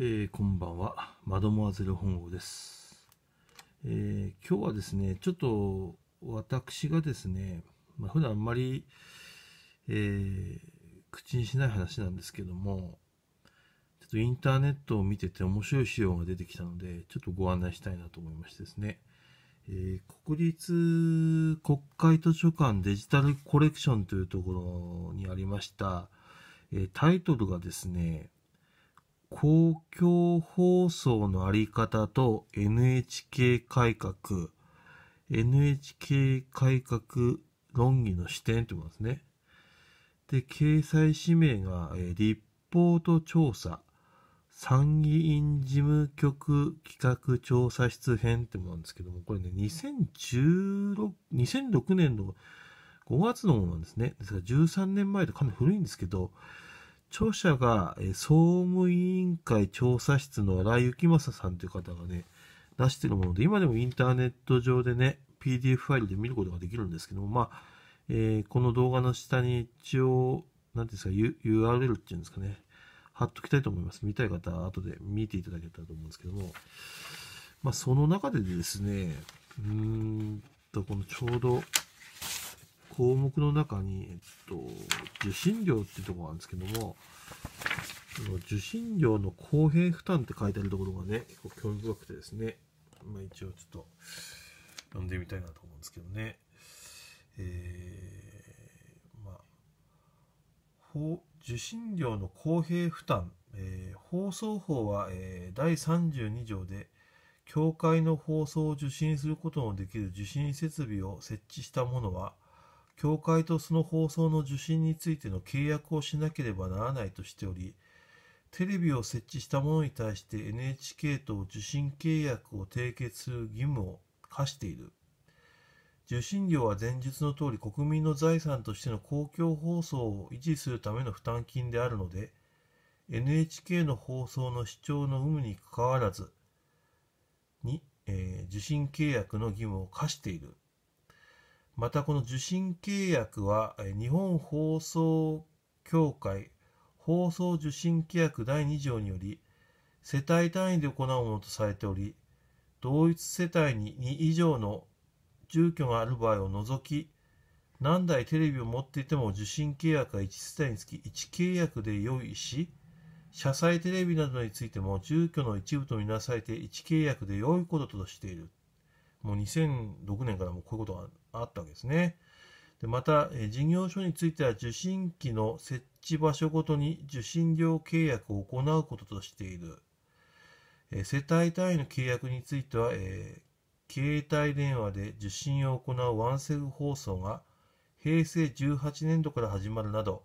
えー、こんばんは。マドモアゼル本郷です、えー、今日はですね、ちょっと私がですね、まあ、普段あんまり、えー、口にしない話なんですけども、ちょっとインターネットを見てて面白い資料が出てきたので、ちょっとご案内したいなと思いましてですね、え国立国会図書館デジタルコレクションというところにありました、えタイトルがですね、公共放送のあり方と NHK 改革、NHK 改革論議の視点ということですね。で、掲載指名が、えー、立法と調査、参議院事務局企画調査室編ってものなんですけども、これね、2016、2006年の5月のものなんですね。ですから13年前でかなり古いんですけど、著者が、え総務委員会調査室の荒井幸正さんという方がね、出してるもので、今でもインターネット上でね、PDF ファイルで見ることができるんですけども、まあ、えー、この動画の下に一応、なんですか、U、URL っていうんですかね、貼っときたいと思います。見たい方は後で見ていただけたらと思うんですけども、まあ、その中でですね、うーんと、このちょうど、項目の中に、えっと、受信料っていうところがあるんですけども、受信料の公平負担って書いてあるところがね、結構興味深くてですね、まあ、一応ちょっと読んでみたいなと思うんですけどね、えー、まあ、法受信料の公平負担、えー、放送法は、えー、第32条で、協会の放送を受信することのできる受信設備を設置した者は、教会とその放送の受信についての契約をしなければならないとしており、テレビを設置した者に対して NHK と受信契約を締結する義務を課している。受信料は前述の通り国民の財産としての公共放送を維持するための負担金であるので、NHK の放送の視聴の有無にかかわらず、に、えー、受信契約の義務を課している。またこの受信契約は日本放送協会放送受信契約第2条により世帯単位で行うものとされており同一世帯に2以上の住居がある場合を除き何台テレビを持っていても受信契約は1世帯につき1契約で用意し車載テレビなどについても住居の一部とみなされて1契約で良いこととしているもう2006年からもこういうことがあったわけですね。でまた、え事業所については受信機の設置場所ごとに受信料契約を行うこととしている。え世帯単位の契約については、えー、携帯電話で受信を行うワンセグ放送が平成18年度から始まるなど、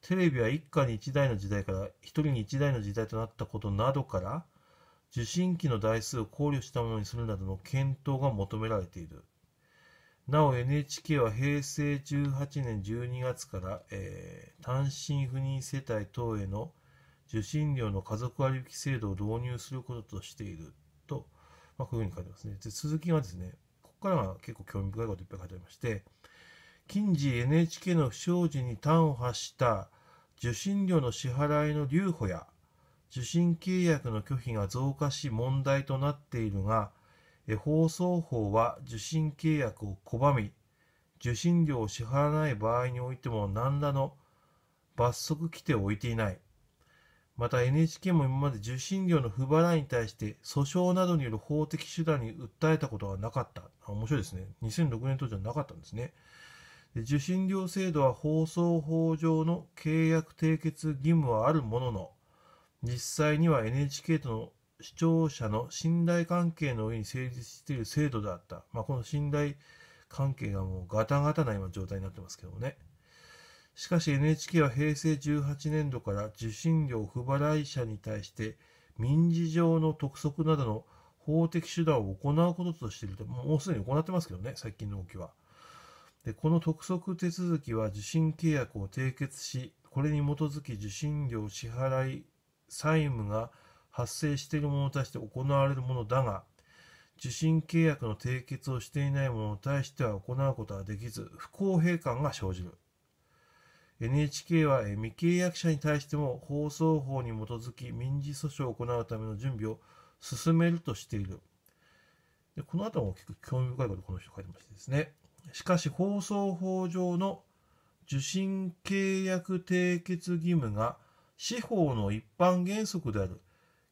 テレビは一家に一台の時代から一人に一台の時代となったことなどから、受信機の台数を考慮したものにするなどの検討が求められている。なお NHK は平成18年12月から、えー、単身赴任世帯等への受信料の家族割引制度を導入することとしていると、まあ、こういうふうに書いてますね。で続きはですね、ここからは結構興味深いこといっぱい書いてありまして、近時 NHK の不祥事に端を発した受信料の支払いの留保や受信契約の拒否が増加し問題となっているが、放送法は受信契約を拒み、受信料を支払わない場合においても何らの罰則規定を置いていない。また NHK も今まで受信料の不払いに対して訴訟などによる法的手段に訴えたことはなかった。面白いですね。2006年当時はなかったんですね。受信料制度は放送法上の契約締結義務はあるものの、実際には NHK との視聴者の信頼関係の上に成立している制度であった。まあ、この信頼関係がもうガタガタな今状態になってますけどもね。しかし NHK は平成18年度から受信料不払い者に対して民事上の督促などの法的手段を行うこととしていると、もうすでに行ってますけどね、最近の動きは。で、この督促手続きは受信契約を締結し、これに基づき受信料支払い債務が発生している者に対して行われるものだが、受信契約の締結をしていない者に対しては行うことはできず、不公平感が生じる。NHK は未契約者に対しても放送法に基づき民事訴訟を行うための準備を進めるとしている。でこの後もきく興味深いことこの人書いてましてですね。しかし放送法上の受信契約締結義務が司法の一般原則である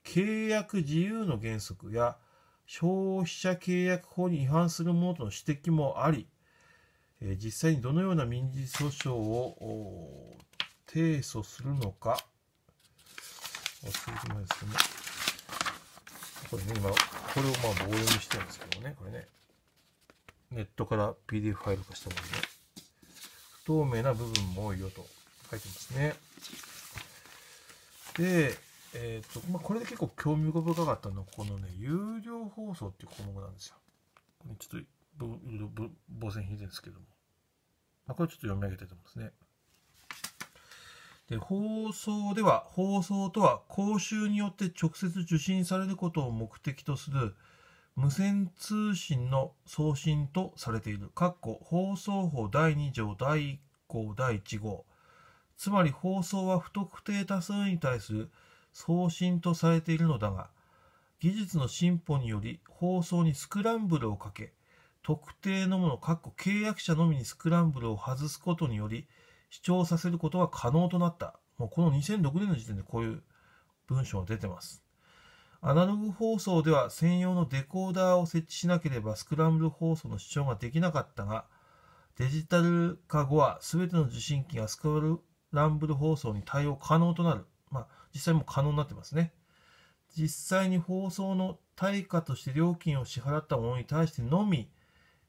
契約自由の原則や消費者契約法に違反するものとの指摘もあり、え実際にどのような民事訴訟を提訴するのか、続きまですね。これね、今、これをまあ棒読みしてるんですけどね、これね。ネットから PDF ファイル化したものね。不透明な部分も多いよと書いてますね。で、えーとまあ、これで結構興味深かったのはこのね有料放送っていう項目なんですよ。ちょっとぼぼ棒線引いてるんですけども、まあ、これちょっと読み上げたいと思いますね。で放送では放送とは公衆によって直接受信されることを目的とする無線通信の送信とされている。括弧放送法第2条第1項第1号つまり放送は不特定多数に対する送信とされているのだが、技術の進歩により放送にスクランブルをかけ、特定のもの、かっこ契約者のみにスクランブルを外すことにより、視聴させることが可能となった。もうこの2006年の時点でこういう文章が出てます。アナログ放送では専用のデコーダーを設置しなければスクランブル放送の視聴ができなかったが、デジタル化後は全ての受信機がスクランブル放送に対応可能となる。まあ、実際も可能になってますね。実際に放送の対価として料金を支払ったものに対してのみ、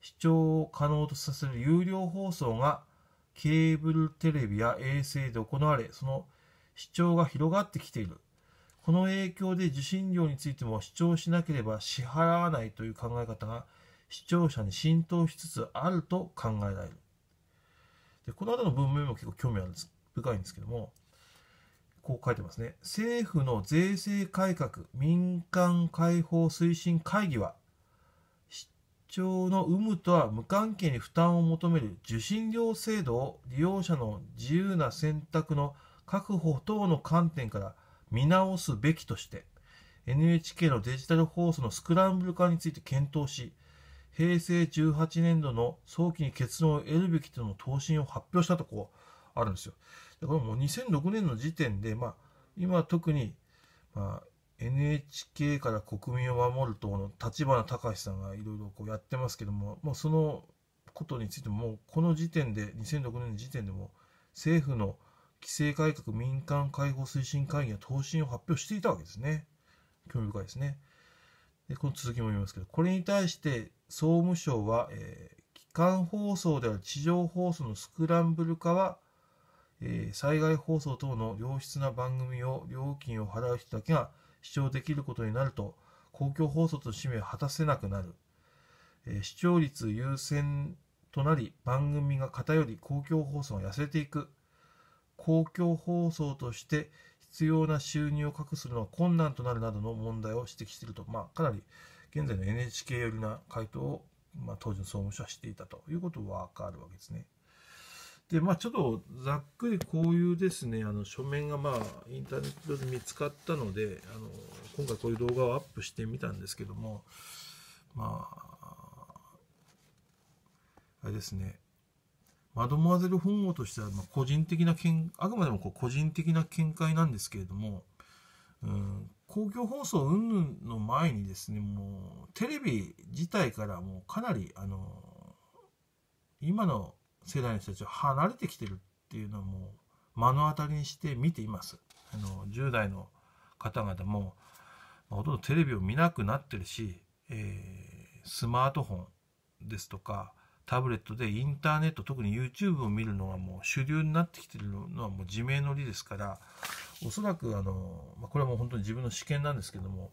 視聴を可能とさせる有料放送がケーブルテレビや衛星で行われ、その視聴が広がってきている。この影響で受信料についても視聴しなければ支払わないという考え方が視聴者に浸透しつつあると考えられる。でこの後の文面も結構興味あるんです深いんですけども、こう書いてますね。政府の税制改革民間解放推進会議は、市長の有無とは無関係に負担を求める受信料制度を利用者の自由な選択の確保等の観点から見直すべきとして、NHK のデジタル放送のスクランブル化について検討し、平成18年度の早期に結論を得るべきとの答申を発表したとこあるんですよ。でこれもう2006年の時点で、まあ、今特に、まあ、NHK から国民を守る党の立花隆さんがいろいろやってますけども、まあ、そのことについても、もこの時点で、2006年の時点でも、政府の規制改革民間解放推進会議は答申を発表していたわけですね。興味深いですね。で、この続きも見ますけど、これに対して総務省は、えー、機関放送である地上放送のスクランブル化はえ災害放送等の良質な番組を料金を払う人だけが視聴できることになると公共放送と使命を果たせなくなる、え視聴率優先となり番組が偏り公共放送が痩せていく公共放送として必要な収入を確保するのは困難となるなどの問題を指摘していると、まあ、かなり現在の NHK 寄りな回答を、まあ、当時の総務省はしていたということが分かるわけですね。で、まあちょっとざっくりこういうですね、あの書面がまあインターネットで見つかったので、あの今回こういう動画をアップしてみたんですけども、まあ、あれですね、マドモアゼル本郷としては、まあ、個人的な見、あくまでもこう個人的な見解なんですけれども、うん、公共放送云々の前にですね、もうテレビ自体からもうかなり、あの、今の世代の人たちは離れてきてるっていうのも目の当たりにして見ています。あの10代の方々も、ほとんどテレビを見なくなってるし、えー、スマートフォンですとかタブレットでインターネット特に YouTube を見るのがもう主流になってきてるのはもう自明の理ですからおそらくあの、まあ、これはもう本当に自分の試験なんですけども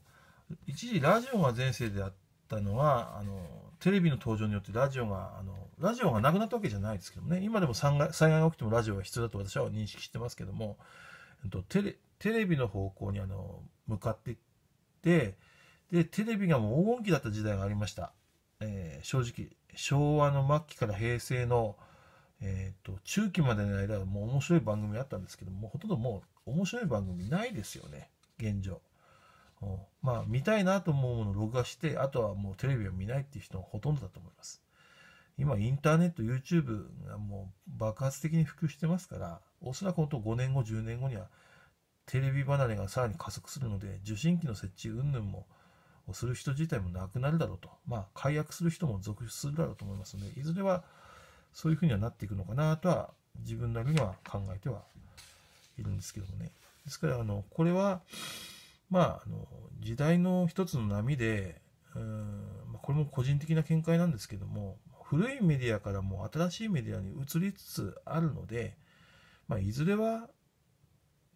一時ラジオが前世であったのはあのテレビの登場によってラジオが、あの、ラジオがなくなったわけじゃないですけどね、今でも災害災害が起きてもラジオは必要だと私は認識してますけども、えっと、テレテレビの方向にあの向かっていって、で、テレビがもう黄金期だった時代がありました。えー、正直、昭和の末期から平成の、えーと、中期までの間はもう面白い番組あったんですけども、ほとんどもう面白い番組ないですよね、現状。まあ、見たいなと思うものを録画して、あとはもうテレビを見ないっていう人がほとんどだと思います。今、インターネット、YouTube がもう爆発的に普及してますから、おそらく本当5年後、10年後には、テレビ離れがさらに加速するので、受信機の設置云々も、する人自体もなくなるだろうと。まあ、解約する人も続出するだろうと思いますので、いずれはそういうふうにはなっていくのかなとは、自分なりには考えてはいるんですけどもね。ですから、あの、これは、まあ、あの時代の一つの波でうんこれも個人的な見解なんですけども古いメディアからも新しいメディアに移りつつあるので、まあ、いずれは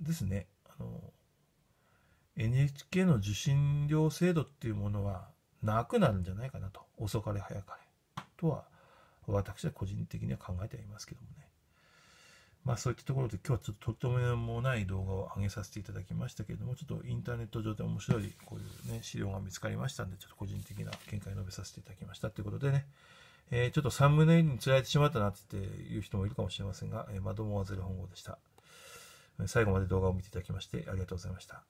ですねあの NHK の受信料制度っていうものはなくなるんじゃないかなと遅かれ早かれとは私は個人的には考えてはいますけどもね。まあそういったところで今日はちょっととってもない動画を上げさせていただきましたけれども、ちょっとインターネット上で面白いこういうね、資料が見つかりましたんで、ちょっと個人的な見解を述べさせていただきましたということでね、えー、ちょっとサムネイルに釣られてしまったなって言う人もいるかもしれませんが、えー、まどもはゼロ本号でした。最後まで動画を見ていただきましてありがとうございました。